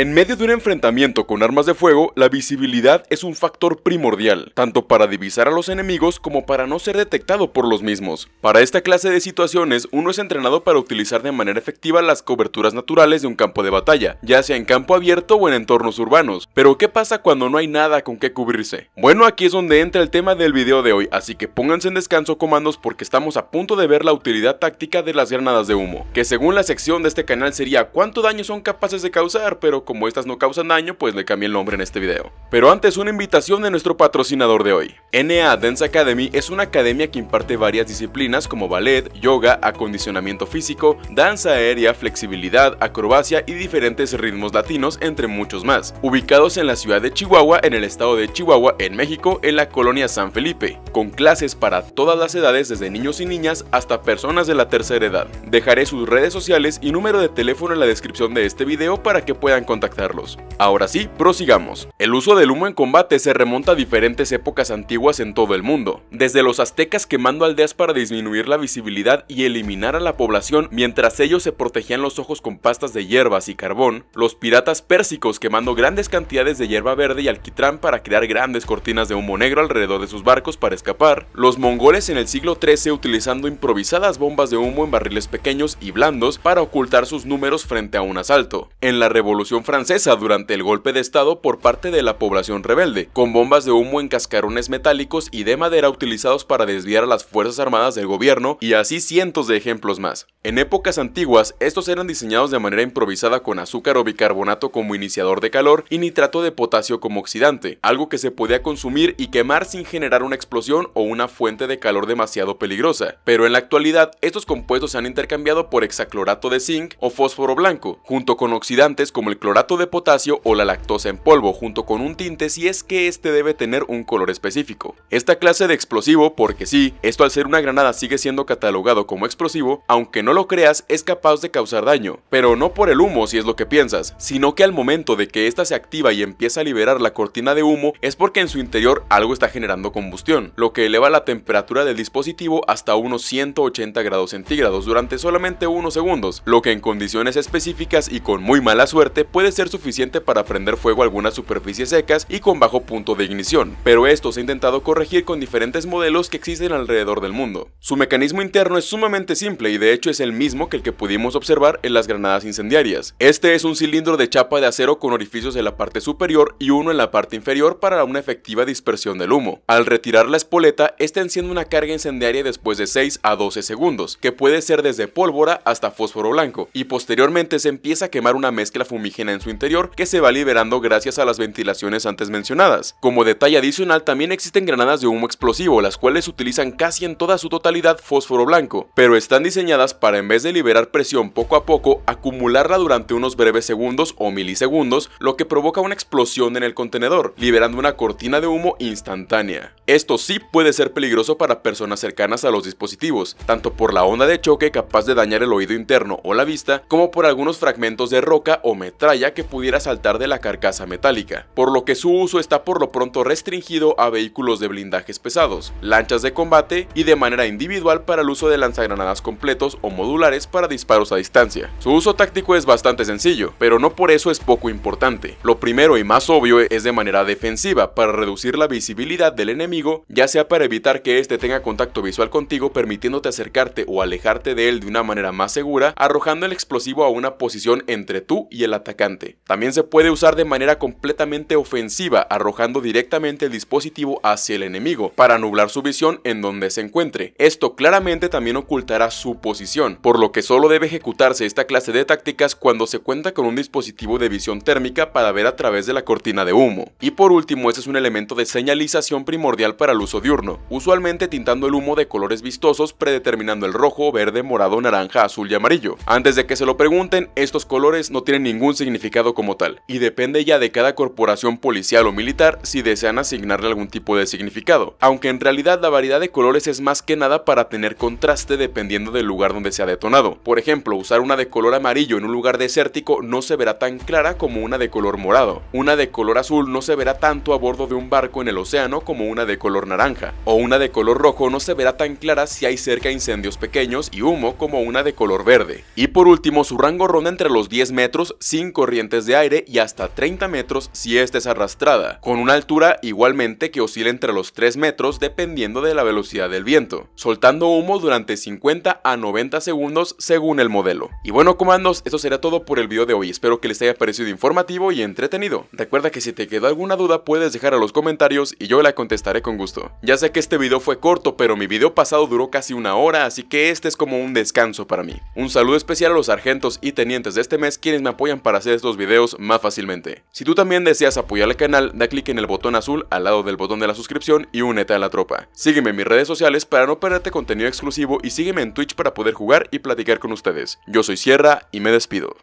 En medio de un enfrentamiento con armas de fuego, la visibilidad es un factor primordial, tanto para divisar a los enemigos como para no ser detectado por los mismos. Para esta clase de situaciones, uno es entrenado para utilizar de manera efectiva las coberturas naturales de un campo de batalla, ya sea en campo abierto o en entornos urbanos. Pero, ¿qué pasa cuando no hay nada con qué cubrirse? Bueno, aquí es donde entra el tema del video de hoy, así que pónganse en descanso comandos porque estamos a punto de ver la utilidad táctica de las granadas de humo, que según la sección de este canal sería cuánto daño son capaces de causar, pero como estas no causan daño, pues le cambié el nombre en este video. Pero antes una invitación de nuestro patrocinador de hoy. NA Dance Academy es una academia que imparte varias disciplinas como ballet, yoga, acondicionamiento físico, danza aérea, flexibilidad, acrobacia y diferentes ritmos latinos, entre muchos más, ubicados en la ciudad de Chihuahua, en el estado de Chihuahua, en México, en la colonia San Felipe, con clases para todas las edades desde niños y niñas hasta personas de la tercera edad. Dejaré sus redes sociales y número de teléfono en la descripción de este video para que puedan contactarlos. Ahora sí, prosigamos. El uso del humo en combate se remonta a diferentes épocas antiguas en todo el mundo, desde los aztecas quemando aldeas para disminuir la visibilidad y eliminar a la población mientras ellos se protegían los ojos con pastas de hierbas y carbón, los piratas pérsicos quemando grandes cantidades de hierba verde y alquitrán para crear grandes cortinas de humo negro alrededor de sus barcos para escapar, los mongoles en el siglo XIII utilizando improvisadas bombas de humo en barriles pequeños y blandos para ocultar sus números frente a un asalto. En la revolución francesa durante el golpe de estado por parte de la población rebelde, con bombas de humo en cascarones metálicos y de madera utilizados para desviar a las Fuerzas Armadas del gobierno y así cientos de ejemplos más. En épocas antiguas, estos eran diseñados de manera improvisada con azúcar o bicarbonato como iniciador de calor y nitrato de potasio como oxidante, algo que se podía consumir y quemar sin generar una explosión o una fuente de calor demasiado peligrosa. Pero en la actualidad, estos compuestos se han intercambiado por hexaclorato de zinc o fósforo blanco, junto con oxidantes como el clorato de potasio o la lactosa en polvo junto con un tinte si es que este debe tener un color específico. Esta clase de explosivo, porque sí, esto al ser una granada sigue siendo catalogado como explosivo, aunque no lo creas, es capaz de causar daño, pero no por el humo si es lo que piensas, sino que al momento de que ésta se activa y empieza a liberar la cortina de humo es porque en su interior algo está generando combustión, lo que eleva la temperatura del dispositivo hasta unos 180 grados centígrados durante solamente unos segundos, lo que en condiciones específicas y con muy mala suerte puede puede ser suficiente para prender fuego a algunas superficies secas y con bajo punto de ignición, pero esto se ha intentado corregir con diferentes modelos que existen alrededor del mundo. Su mecanismo interno es sumamente simple y de hecho es el mismo que el que pudimos observar en las granadas incendiarias. Este es un cilindro de chapa de acero con orificios en la parte superior y uno en la parte inferior para una efectiva dispersión del humo. Al retirar la espoleta, esta enciende una carga incendiaria después de 6 a 12 segundos, que puede ser desde pólvora hasta fósforo blanco, y posteriormente se empieza a quemar una mezcla fumigénica en su interior que se va liberando gracias a las ventilaciones antes mencionadas. Como detalle adicional, también existen granadas de humo explosivo, las cuales utilizan casi en toda su totalidad fósforo blanco, pero están diseñadas para en vez de liberar presión poco a poco, acumularla durante unos breves segundos o milisegundos, lo que provoca una explosión en el contenedor, liberando una cortina de humo instantánea. Esto sí puede ser peligroso para personas cercanas a los dispositivos, tanto por la onda de choque capaz de dañar el oído interno o la vista, como por algunos fragmentos de roca o metralla que pudiera saltar de la carcasa metálica, por lo que su uso está por lo pronto restringido a vehículos de blindajes pesados, lanchas de combate y de manera individual para el uso de lanzagranadas completos o modulares para disparos a distancia. Su uso táctico es bastante sencillo, pero no por eso es poco importante. Lo primero y más obvio es de manera defensiva para reducir la visibilidad del enemigo, ya sea para evitar que éste tenga contacto visual contigo permitiéndote acercarte o alejarte de él de una manera más segura, arrojando el explosivo a una posición entre tú y el atacante también se puede usar de manera completamente ofensiva, arrojando directamente el dispositivo hacia el enemigo, para nublar su visión en donde se encuentre. Esto claramente también ocultará su posición, por lo que solo debe ejecutarse esta clase de tácticas cuando se cuenta con un dispositivo de visión térmica para ver a través de la cortina de humo. Y por último, ese es un elemento de señalización primordial para el uso diurno, usualmente tintando el humo de colores vistosos predeterminando el rojo, verde, morado, naranja, azul y amarillo. Antes de que se lo pregunten, estos colores no tienen ningún significado como tal, y depende ya de cada corporación policial o militar si desean asignarle algún tipo de significado, aunque en realidad la variedad de colores es más que nada para tener contraste dependiendo del lugar donde se ha detonado. Por ejemplo, usar una de color amarillo en un lugar desértico no se verá tan clara como una de color morado, una de color azul no se verá tanto a bordo de un barco en el océano como una de color naranja, o una de color rojo no se verá tan clara si hay cerca incendios pequeños y humo como una de color verde. Y por último, su rango ronda entre los 10 metros, 5 corrientes de aire y hasta 30 metros si ésta es arrastrada, con una altura igualmente que oscila entre los 3 metros dependiendo de la velocidad del viento, soltando humo durante 50 a 90 segundos según el modelo. Y bueno comandos, eso será todo por el video de hoy, espero que les haya parecido informativo y entretenido. Recuerda que si te quedó alguna duda puedes dejarla en los comentarios y yo la contestaré con gusto. Ya sé que este video fue corto, pero mi video pasado duró casi una hora, así que este es como un descanso para mí. Un saludo especial a los sargentos y tenientes de este mes quienes me apoyan para hacer estos videos más fácilmente. Si tú también deseas apoyar al canal, da clic en el botón azul al lado del botón de la suscripción y únete a la tropa. Sígueme en mis redes sociales para no perderte contenido exclusivo y sígueme en Twitch para poder jugar y platicar con ustedes. Yo soy Sierra y me despido.